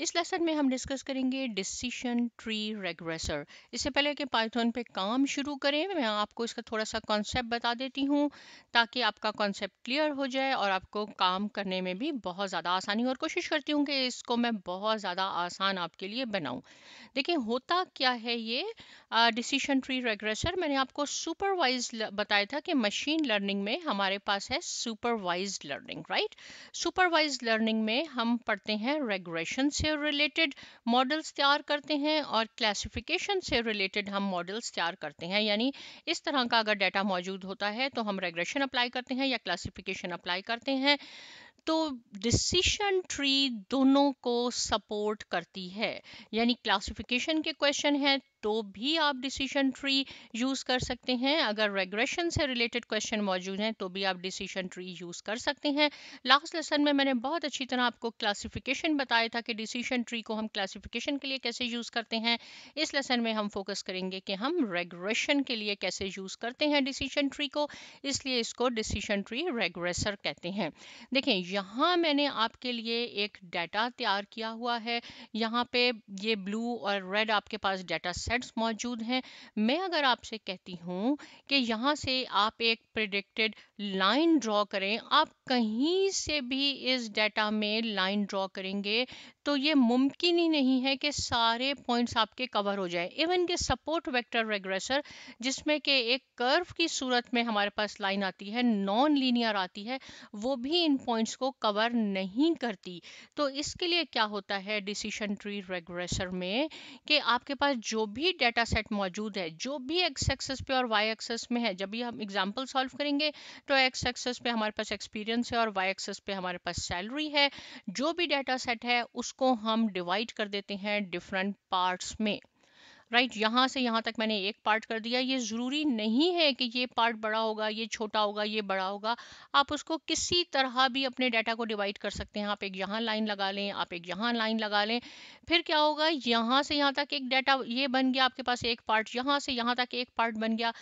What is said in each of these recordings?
इस लेसन में हम डिस्कस करेंगे डिसीशन ट्री रेग्रेसर इससे पहले कि पाइथन पे काम शुरू करें मैं आपको इसका थोड़ा सा कॉन्सेप्ट बता देती हूँ ताकि आपका कॉन्सेप्ट क्लियर हो जाए और आपको काम करने में भी बहुत ज़्यादा आसानी और कोशिश करती हूँ कि इसको मैं बहुत ज़्यादा आसान आपके लिए बनाऊँ देखिए होता क्या है ये डिसीशन ट्री रेग्रेसर मैंने आपको सुपरवाइज बताया था कि मशीन लर्निंग में हमारे पास है supervised learning right supervised learning में हम पढ़ते हैं रेग्रेशन से रिलेटेड मॉडल्स तैयार करते हैं और क्लासिफिकेशन से रिलेटेड हम मॉडल्स तैयार करते हैं यानी इस तरह का अगर डाटा मौजूद होता है तो हम रेग्रेशन अप्लाई करते हैं या क्लासिफिकेशन अप्लाई करते हैं तो डिसीशन ट्री दोनों को सपोर्ट करती है यानी क्लासिफिकेशन के क्वेश्चन हैं तो भी आप डिसीजन ट्री यूज़ कर सकते हैं अगर रेग्रेशन से रिलेटेड क्वेश्चन मौजूद हैं तो भी आप डिसीजन ट्री यूज़ कर सकते हैं लास्ट लेसन में मैंने बहुत अच्छी तरह आपको क्लासिफिकेशन बताया था कि डिसीजन ट्री को हम क्लासिफिकेशन के लिए कैसे यूज़ करते हैं इस लेसन में हम फोकस करेंगे कि हम रेग्रेशन के लिए कैसे यूज़ करते हैं डिसीजन ट्री को इसलिए इसको डिसीजन ट्री रेग्रेसर कहते हैं देखें यहाँ मैंने आपके लिए एक डाटा तैयार किया हुआ है यहाँ पे ये ब्लू और रेड आपके पास डाटा सेट मेथड्स मौजूद हैं मैं अगर आपसे कहती हूँ कि यहाँ से आप एक प्रिडिक्टेड लाइन ड्रॉ करें आप कहीं से भी इस डाटा में लाइन ड्रॉ करेंगे तो ये मुमकिन ही नहीं है कि सारे पॉइंट्स आपके कवर हो जाए इवन के सपोर्ट वेक्टर रेग्रेसर जिसमें कि एक कर्व की सूरत में हमारे पास लाइन आती है नॉन लीनियर आती है वो भी इन पॉइंट्स को कवर नहीं करती तो इसके लिए क्या होता है डिसीशन ट्री रेग्रेसर में कि आपके पास जो भी भी डेटा सेट मौजूद है जो भी एक्स एक्सेस पे और वाई एक्सेस में है जब भी हम एग्जाम्पल सॉल्व करेंगे तो एक्स एक्सेस पे हमारे पास एक्सपीरियंस है और वाई एक्सेस पे हमारे पास सैलरी है जो भी डेटा सेट है उसको हम डिवाइड कर देते हैं डिफरेंट पार्ट्स में राइट यहाँ से यहाँ तक मैंने एक पार्ट कर दिया ये ज़रूरी नहीं है कि ये पार्ट बड़ा होगा ये छोटा होगा ये बड़ा होगा आप उसको किसी तरह भी अपने डाटा को डिवाइड कर सकते हैं आप एक यहाँ लाइन लगा लें आप एक यहाँ लाइन लगा लें फिर क्या होगा यहाँ से यहाँ तक एक डाटा ये बन गया आपके पास एक पार्ट यहाँ से यहाँ तक एक पार्ट बन गया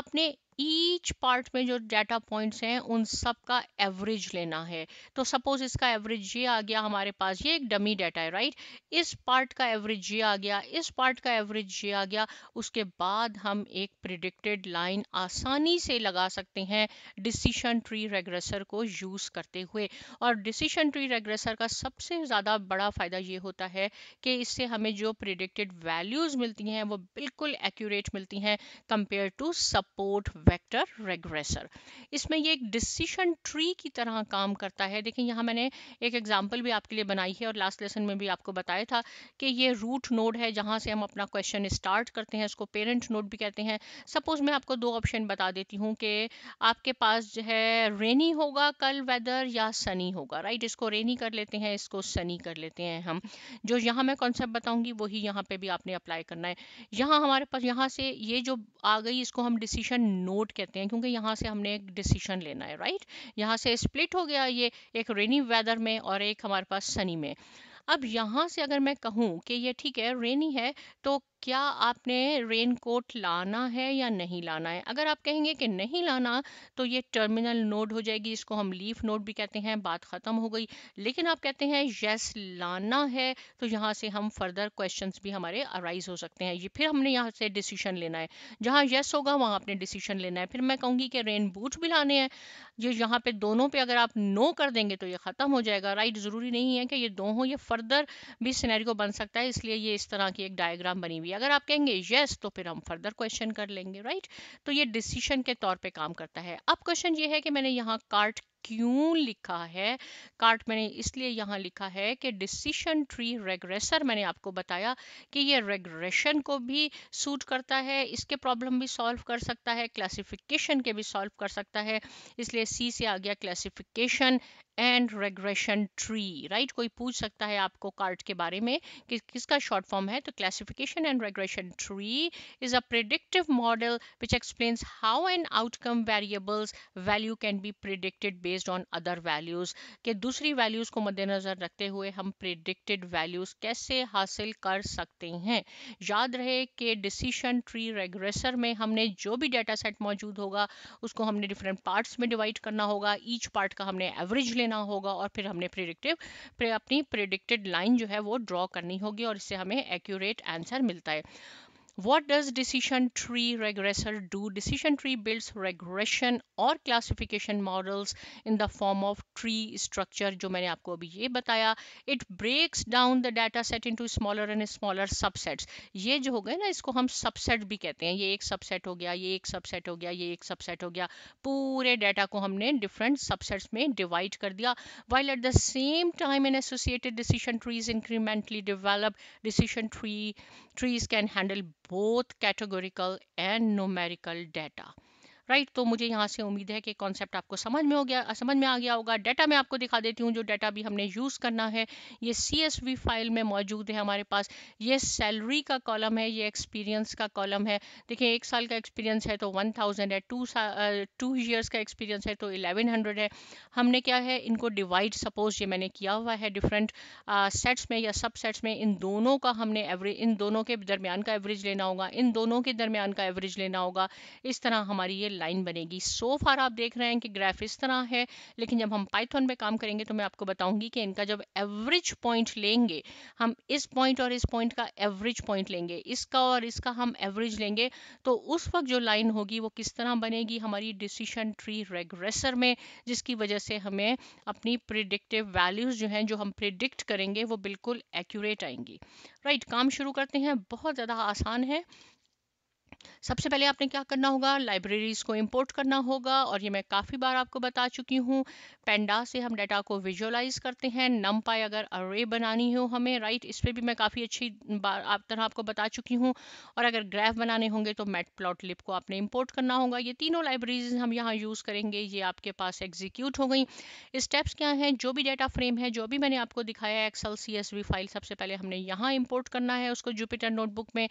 आपने ईच पार्ट में जो डाटा पॉइंट्स हैं उन सब का एवरेज लेना है तो सपोज इसका एवरेज ये आ गया हमारे पास ये एक डमी डाटा है राइट इस पार्ट का एवरेज ये आ गया इस पार्ट का एवरेज ये आ गया उसके बाद हम एक प्रिडिक्टेड लाइन आसानी से लगा सकते हैं डिसीशन ट्री रेग्रेसर को यूज़ करते हुए और डिसीशन ट्री रेग्रेसर का सबसे ज़्यादा बड़ा फ़ायदा ये होता है कि इससे हमें जो प्रिडिक्टेड वैल्यूज़ मिलती हैं वो बिल्कुल एक्यूरेट मिलती हैं compare to support vector regressor इसमें ये एक डिसीशन ट्री की तरह काम करता है देखिए यहाँ मैंने एक एग्जांपल भी आपके लिए बनाई है और लास्ट लेसन में भी आपको बताया था कि ये रूट नोड है जहाँ से हम अपना क्वेश्चन स्टार्ट करते हैं उसको पेरेंट नोड भी कहते हैं सपोज मैं आपको दो ऑप्शन बता देती हूँ कि आपके पास जो है रेनी होगा कल वेदर या सनी होगा राइट इसको रेनी कर लेते हैं इसको सनी कर लेते हैं हम जो यहाँ मैं कॉन्सेप्ट बताऊँगी वही यहाँ पर भी आपने अप्लाई करना है यहाँ हमारे पास यहाँ से ये जो आ गई इसको हम डिसीशन नोड नोट कहते हैं क्योंकि यहाँ से हमने एक डिसीजन लेना है राइट यहाँ से स्प्लिट हो गया ये एक रेनी वेदर में और एक हमारे पास सनी में अब यहाँ से अगर मैं कहूँ कि ये ठीक है रेनी है तो क्या आपने रेन कोट लाना है या नहीं लाना है अगर आप कहेंगे कि नहीं लाना तो ये टर्मिनल नोड हो जाएगी इसको हम लीफ नोड भी कहते हैं बात ख़त्म हो गई लेकिन आप कहते हैं येस लाना है तो यहाँ से हम फर्दर क्वेश्चन भी हमारे अराइज हो सकते हैं ये फिर हमने यहाँ से डिसीशन लेना है जहाँ येस होगा वहाँ आपने डिसीशन लेना है फिर मैं कहूँगी कि रेन बूट भी लाने हैं ये यहाँ पे दोनों पे अगर आप नो कर देंगे तो ये ख़त्म हो जाएगा राइट ज़रूरी नहीं है कि ये दो हों ये फर्दर भी सिनेरियो बन सकता है इसलिए ये इस तरह की एक डायग्राम बनी हुई है अगर आप कहेंगे येस तो फिर हम फर्दर क्वेश्चन कर लेंगे राइट तो ये डिसीशन के तौर पर काम करता है अब क्वेश्चन ये है कि मैंने यहाँ कार्ट क्यों लिखा है कार्ट मैंने इसलिए यहाँ लिखा है कि डिसीशन ट्री रेग्रेसर मैंने आपको बताया कि ये रेग्रेशन को भी सूट करता है इसके प्रॉब्लम भी सॉल्व कर सकता है क्लासिफिकेशन के भी सॉल्व कर सकता है इसलिए सी से आ गया classification and regression tree right कोई पूछ सकता है आपको कार्ट के बारे में कि किसका शॉर्ट फॉर्म है तो classification and regression tree is a predictive model which explains how and outcome variables value can be predicted based on other values के दूसरी वैल्यूज़ को मद्देनज़र रखते हुए हम प्रिडिक्टेड वैल्यूज़ कैसे हासिल कर सकते हैं याद रहे कि डिसीशन ट्री रेग्रेसर में हमने जो भी डेटा सेट मौजूद होगा उसको हमने डिफरेंट पार्ट्स में डिवाइड करना होगा ईच पार्ट का हमने एवरेज लेना होगा और फिर हमने प्रिडिक्टिव अपनी प्रिडिक्टेड लाइन जो है वो ड्रॉ करनी होगी और इससे हमें एक्यूरेट आंसर मिलता है What does decision tree regressor do? Decision tree builds regression or classification models in the form of tree structure जो मैंने आपको अभी ये बताया it breaks down the data set into smaller and smaller subsets ये जो हो गए ना इसको हम subset भी कहते हैं ये एक subset हो गया ये एक subset हो गया ये एक subset हो गया पूरे data को हमने different subsets में divide कर दिया while at the same time an associated decision trees incrementally develop decision tree trees can handle both categorical and numerical data. Right तो मुझे यहाँ से उम्मीद है कि कॉन्सेप्ट आपको समझ में हो गया समझ में आ गया होगा डाटा मैं आपको दिखा देती हूँ जो डाटा भी हमने यूज़ करना है ये सी फाइल में मौजूद है हमारे पास ये सैलरी का कॉलम है ये एक्सपीरियंस का कॉलम है देखिए एक साल का एक्सपीरियंस है तो वन थाउजेंड है टू टू ईयर्स का एक्सपीरियंस है तो इलेवन हंड्रेड है हमने क्या है इनको डिवाइड सपोज ये मैंने किया हुआ है डिफरेंट सेट्स में या सब सेट्स में इन दोनों का हमने एवरेज इन दोनों के दरमियान का एवरेज लेना होगा इन दोनों के दरमियान का एवरेज लेना होगा इस तरह हमारी ये लाइन बनेगी सो so फार आप देख रहे हैं कि ग्राफ इस तरह है लेकिन जब हम पाइथन में काम करेंगे तो मैं आपको बताऊंगी कि इनका जब एवरेज पॉइंट लेंगे हम इस पॉइंट और इस पॉइंट का एवरेज पॉइंट लेंगे इसका और इसका हम एवरेज लेंगे तो उस वक्त जो लाइन होगी वो किस तरह बनेगी हमारी डिसीशन ट्री रेग्रेसर में जिसकी वजह से हमें अपनी प्रिडिक्टिव वैल्यूज़ जो हैं जो हम प्रिडिक्ट करेंगे वो बिल्कुल एक्यूरेट आएंगी राइट right, काम शुरू करते हैं बहुत ज़्यादा आसान है सबसे पहले आपने क्या करना होगा लाइब्रेरीज़ को इंपोर्ट करना होगा और ये मैं काफ़ी बार आपको बता चुकी हूँ पेंडा से हम डाटा को विजुअलाइज करते हैं नम पाए अगर अरे बनानी हो हमें राइट इस पर भी मैं काफ़ी अच्छी बार आप तरह आपको बता चुकी हूँ और अगर ग्राफ बनाने होंगे तो मेट प्लॉट लिप को आपने इम्पोर्ट करना होगा ये तीनों लाइब्रेरीज हम यहाँ यूज़ करेंगे ये आपके पास एग्जीक्यूट हो गई स्टेप्स क्या हैं जो भी डाटा फ्रेम है जो भी मैंने आपको दिखाया है एक्सल सी फाइल सबसे पहले हमने यहाँ इम्पोर्ट करना है उसको जुपिटर नोटबुक में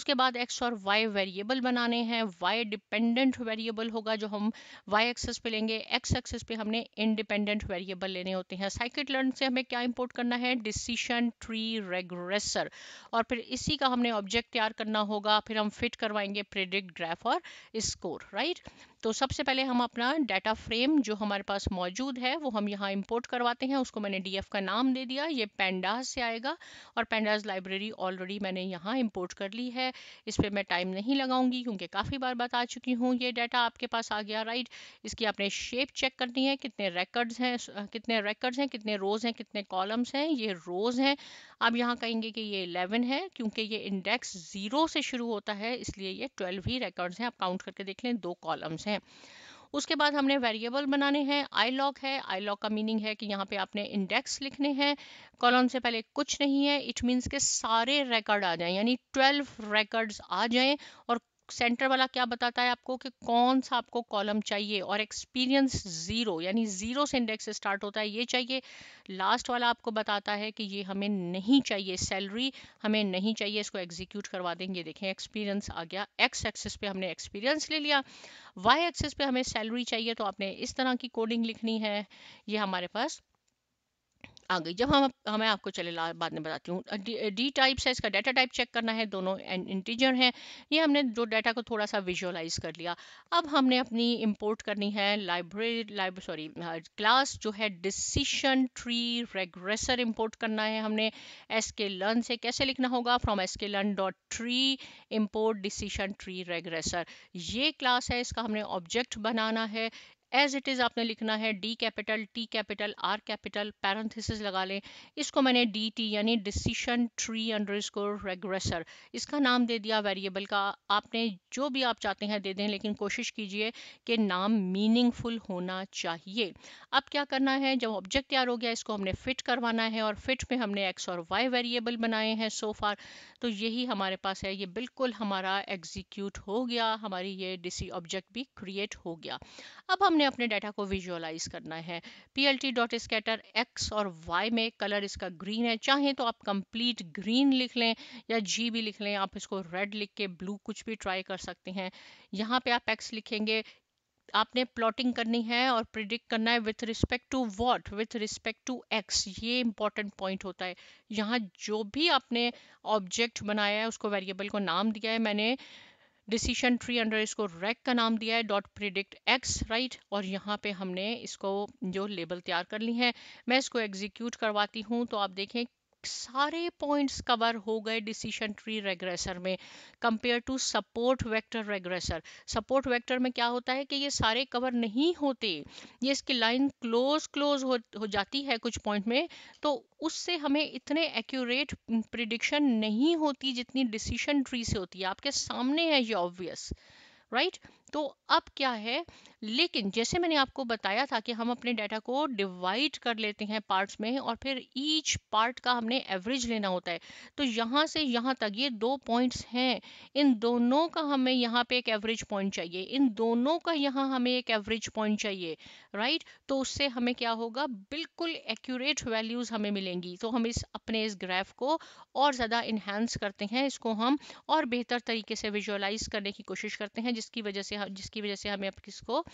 उसके बाद एक्स और वाई वेरिएबल वेरिएबल बनाने हैं वाई डिपेंडेंट वेरिएबल होगा जो हम वाई एक्सेस पे लेंगे एक्स एक्सेस पे हमने इंडिपेंडेंट वेरिएबल लेने होते हैं साइकिट लर्न से हमें क्या इंपोर्ट करना है डिसीशन ट्री रेग्रेसर और फिर इसी का हमने ऑब्जेक्ट तैयार करना होगा फिर हम फिट करवाएंगे प्रिडिक्ट ग्राफ और स्कोर राइट तो सबसे पहले हम अपना डाटा फ्रेम जो हमारे पास मौजूद है वो हम यहाँ इंपोर्ट करवाते हैं उसको मैंने डीएफ का नाम दे दिया ये पेंडास से आएगा और पेंडास लाइब्रेरी ऑलरेडी मैंने यहाँ इंपोर्ट कर ली है इस पर मैं टाइम नहीं नहीं लगाऊंगी क्योंकि काफ़ी बार बता चुकी हूँ ये डाटा आपके पास आ गया राइट इसकी आपने शेप चेक करनी है कितने रिकॉर्ड्स हैं कितने रिकॉर्ड्स हैं कितने रोज़ हैं कितने कॉलम्स हैं ये रोज़ हैं आप यहाँ कहेंगे कि ये इलेवन है क्योंकि ये इंडेक्स ज़ीरो से शुरू होता है इसलिए ये ट्वेल्व ही रिकॉर्ड्स हैं आप काउंट करके देख लें दो कॉलम्स हैं उसके बाद हमने वेरिएबल बनाने हैं आई लॉक है आई लॉक का मीनिंग है कि यहाँ पे आपने इंडेक्स लिखने हैं कॉलम से पहले कुछ नहीं है इट मीन्स के सारे रिकॉर्ड आ जाएं यानी ट्वेल्व रिकॉर्ड्स आ जाएं और सेंटर वाला क्या बताता है आपको कि कौन सा आपको कॉलम चाहिए और एक्सपीरियंस ज़ीरो यानी ज़ीरो से इंडेक्स स्टार्ट होता है ये चाहिए लास्ट वाला आपको बताता है कि ये हमें नहीं चाहिए सैलरी हमें नहीं चाहिए इसको एग्जीक्यूट करवा देंगे देखें एक्सपीरियंस आ गया एक्स एक्सिस पे हमने एक्सपीरियंस ले लिया वाई एक्सेस पे हमें सैलरी चाहिए तो आपने इस तरह की कोडिंग लिखनी है ये हमारे पास आ गई जब हम हमें आपको चले बाद में बताती हूँ डी टाइप्स है इसका डाटा टाइप चेक करना है दोनों इंटीजर हैं ये हमने जो डाटा को थोड़ा सा विजुअलाइज कर लिया अब हमने अपनी इम्पोर्ट करनी है लाइब्रेरी लाइब सॉरी क्लास जो है डिसीशन ट्री रेग्रेसर इम्पोर्ट करना है हमने एस के लर्न से कैसे लिखना होगा from S K learn dot tree import decision tree regressor ये क्लास है इसका हमने ऑब्जेक्ट बनाना है एज इट इज़ आपने लिखना है D capital T capital R capital parenthesis लगा लें इसको मैंने डी टी यानी decision tree underscore regressor इसका नाम दे दिया वेरिएबल का आपने जो भी आप चाहते हैं दे दें लेकिन कोशिश कीजिए कि नाम मीनिंगफुल होना चाहिए अब क्या करना है जब ऑब्जेक्ट तैयार हो गया इसको हमने फिट करवाना है और फिट में हमने एक्स और वाई वेरिएबल बनाए हैं सो फार तो यही हमारे पास है ये बिल्कुल हमारा एग्जीक्यूट हो गया हमारी ये डिसी ऑब्जेक्ट भी क्रिएट हो गया अब हम हमने अपने डाटा को विजुअलाइज करना है P L T dot scatter X और वाई में कलर इसका ग्रीन है चाहे तो आप कंप्लीट ग्रीन लिख लें या जी भी लिख लें आप इसको रेड लिख के ब्लू कुछ भी ट्राई कर सकते हैं यहाँ पे आप एक्स लिखेंगे आपने प्लॉटिंग करनी है और प्रिडिक्ट करना है with respect to what with respect to X ये इंपॉर्टेंट पॉइंट होता है यहाँ जो भी आपने ऑब्जेक्ट बनाया है उसको वेरिएबल को नाम दिया है मैंने डिसीशन ट्री अंडर इसको रैक का नाम दिया है डॉट प्रिडिक्ट एक्स राइट और यहाँ पे हमने इसको जो लेबल तैयार कर ली है मैं इसको एग्जीक्यूट करवाती हूँ तो आप देखें सारे पॉइंट्स कवर हो गए डिसीशन ट्री रेग्रेसर में compare to support vector regressor support vector में क्या होता है कि ये सारे कवर नहीं होते ये इसकी लाइन क्लोज क्लोज हो, हो जाती है कुछ पॉइंट में तो उससे हमें इतने एक्यूरेट प्रिडिक्शन नहीं होती जितनी डिसीशन ट्री से होती है आपके सामने है ये ऑब्वियस राइट right? तो अब क्या है लेकिन जैसे मैंने आपको बताया था कि हम अपने डाटा को डिवाइड कर लेते हैं पार्ट्स में और फिर ईच पार्ट का हमने एवरेज लेना होता है तो यहाँ से यहाँ तक ये दो पॉइंट्स हैं इन दोनों का हमें यहाँ पे एक एवरेज पॉइंट चाहिए इन दोनों का यहाँ हमें एक एवरेज पॉइंट चाहिए राइट तो उससे हमें क्या होगा बिल्कुल एक्यूरेट वैल्यूज़ हमें मिलेंगी तो हम इस अपने इस ग्राफ को और ज़्यादा इन्हेंस करते हैं इसको हम और बेहतर तरीके से विजुअलाइज करने की कोशिश करते हैं जिसकी वजह से जिसकी वजह से हमें इसको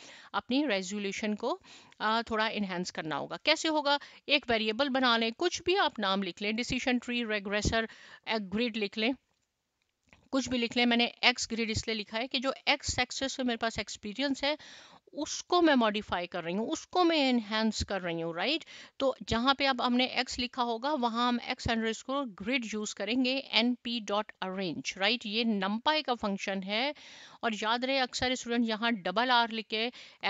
अपनी रेजोल्यूशन को थोड़ा इन्हेंस करना होगा कैसे होगा एक वेरिएबल बना लें कुछ भी आप नाम लिख लें डिसीशन ट्री रेग्रेसर ग्रिड लिख लें कुछ भी लिख लें मैंने एक्स ग्रिड इसलिए लिखा है कि जो एक्स सक्सेस मेरे पास एक्सपीरियंस है उसको मैं मॉडिफाई कर रही हूँ उसको मैं इन्हेंस कर रही हूँ राइट तो जहाँ पे अब हमने एक्स लिखा होगा वहाँ हम X and score grid use करेंगे N P dot arange right ये नम्पाई का फंक्शन है और याद रहे अक्सर स्टूडेंट यहाँ डबल आर लिख के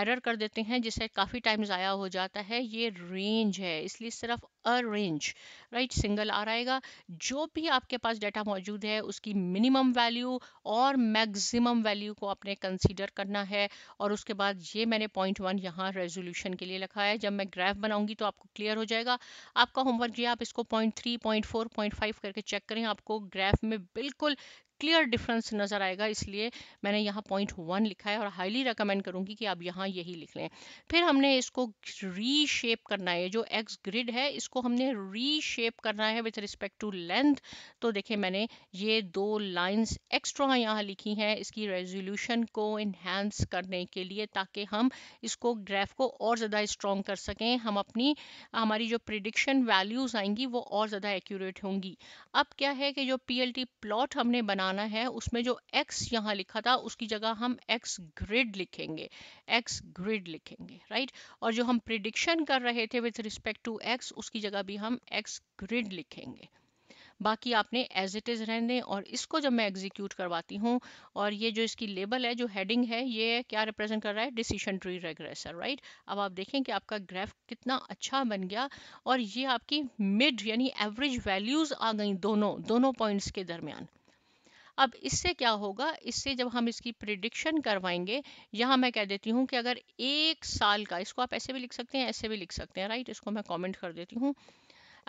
एरर कर देते हैं जिससे काफ़ी टाइम ज़ाया हो जाता है ये रेंज है इसलिए सिर्फ a range right single R आएगा जो भी आपके पास डाटा मौजूद है उसकी मिनिमम वैल्यू और मैक्सिमम वैल्यू को आपने कंसीडर करना है और उसके बाद ये मैंने पॉइंट वन यहाँ रेजोल्यूशन के लिए लिखा है जब मैं ग्राफ बनाऊंगी तो आपको क्लियर हो जाएगा आपका होमवर्क ये आप इसको point three point four point five करके चेक करें आपको ग्राफ में बिल्कुल क्लियर डिफरेंस नज़र आएगा इसलिए मैंने यहाँ पॉइंट वन लिखा है और हाईली रिकमेंड करूँगी कि आप यहाँ यही लिख लें फिर हमने इसको रीशेप करना है जो एक्स ग्रिड है इसको हमने रीशेप करना है विथ रिस्पेक्ट टू लेंथ तो देखिए मैंने ये दो लाइन्स एक्स्ट्रा यहाँ लिखी हैं इसकी रेजोल्यूशन को इन्हेंस करने के लिए ताकि हम इसको ग्राफ को और ज़्यादा स्ट्रॉन्ग कर सकें हम अपनी हमारी जो प्रिडिक्शन वैल्यूज़ आएंगी वो और ज़्यादा एक्यूरेट होंगी अब क्या है कि जो पी प्लॉट हमने बना बनाना है उसमें जो x यहाँ लिखा था उसकी जगह हम x ग्रिड लिखेंगे x ग्रिड लिखेंगे राइट और जो हम प्रिडिक्शन कर रहे थे विथ रिस्पेक्ट टू x उसकी जगह भी हम x ग्रिड लिखेंगे बाकी आपने एज इट इज़ रहने और इसको जब मैं एग्जीक्यूट करवाती हूँ और ये जो इसकी लेबल है जो हेडिंग है ये क्या रिप्रेजेंट कर रहा है डिसीशन ट्री रेग्रेसर राइट अब आप देखें कि आपका ग्राफ कितना अच्छा बन गया और ये आपकी मिड यानी एवरेज वैल्यूज़ आ गई दोनों दोनों पॉइंट्स के दरमियान अब इससे क्या होगा इससे जब हम इसकी प्रिडिक्शन करवाएंगे यहाँ मैं कह देती हूँ कि अगर एक साल का इसको आप ऐसे भी लिख सकते हैं ऐसे भी लिख सकते हैं राइट इसको मैं कॉमेंट कर देती हूँ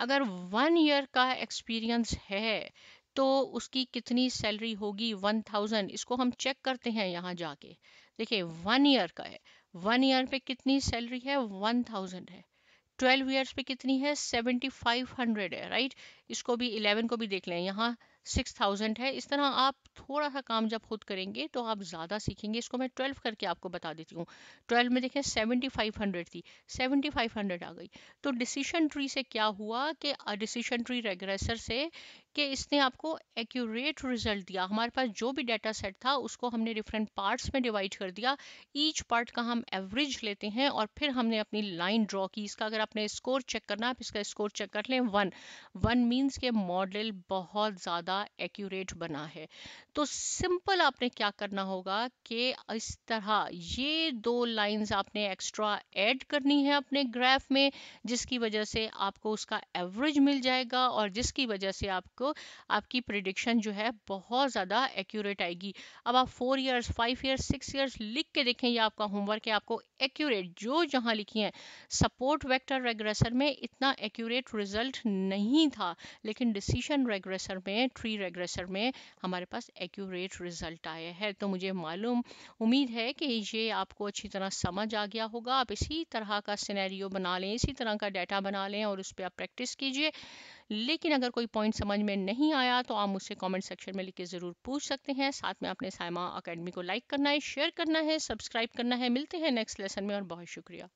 अगर वन ईयर का एक्सपीरियंस है तो उसकी कितनी सैलरी होगी वन थाउजेंड इसको हम चेक करते हैं यहाँ जाके देखिए वन ईयर का है वन ईयर पे कितनी सैलरी है वन थाउजेंड है ट्वेल्व ईयर्स पे कितनी है सेवेंटी फाइव हंड्रेड है राइट इसको भी इलेवन को भी देख लें यहाँ सिक्स थाउजेंड है इस तरह आप थोड़ा सा काम जब खुद करेंगे तो आप ज़्यादा सीखेंगे इसको मैं ट्वेल्व करके आपको बता देती हूँ ट्वेल्व में देखें सेवेंटी फाइव हंड्रेड थी सेवेंटी फाइव हंड्रेड आ गई तो डिसीशन ट्री से क्या हुआ कि डिसीशन ट्री रेग्रेसर से कि इसने आपको एक्यूरेट रिजल्ट दिया हमारे पास जो भी डाटा सेट था उसको हमने डिफरेंट पार्ट्स में डिवाइड कर दिया ईच पार्ट का हम एवरेज लेते हैं और फिर हमने अपनी लाइन ड्रॉ की इसका अगर आपने स्कोर चेक करना आप इसका स्कोर चेक कर लें वन वन मीन्स के मॉडल बहुत ज़्यादा एक्यूरेट बना है तो सिंपल आपने क्या करना होगा कि इस तरह ये दो लाइंस आपने एक्स्ट्रा ऐड करनी है अपने ग्राफ में जिसकी वजह से आपको उसका एवरेज मिल जाएगा और जिसकी वजह से आपको आपकी प्रिडिक्शन जो है बहुत ज़्यादा एक्यूरेट आएगी अब आप four years five years six years लिख के देखें यह आपका होमवर्क है आपको एक्यूरेट जो जहाँ लिखी है सपोर्ट वैक्टर रेग्रेसर में इतना एक्यूरेट रिजल्ट नहीं था लेकिन डिसीशन रेग्रेसर में ट्री रेग्रेसर में हमारे पास एक्यूरेट रिजल्ट आया है तो मुझे मालूम उम्मीद है कि ये आपको अच्छी तरह समझ आ गया होगा आप इसी तरह का सिनेरियो बना लें इसी तरह का डाटा बना लें और उस पर आप प्रैक्टिस कीजिए लेकिन अगर कोई पॉइंट समझ में नहीं आया तो आप मुझसे कमेंट सेक्शन में लिख के ज़रूर पूछ सकते हैं साथ में आपने साइमा अकेडमी को लाइक करना है शेयर करना है सब्सक्राइब करना है मिलते हैं नेक्स्ट लेसन में और बहुत शुक्रिया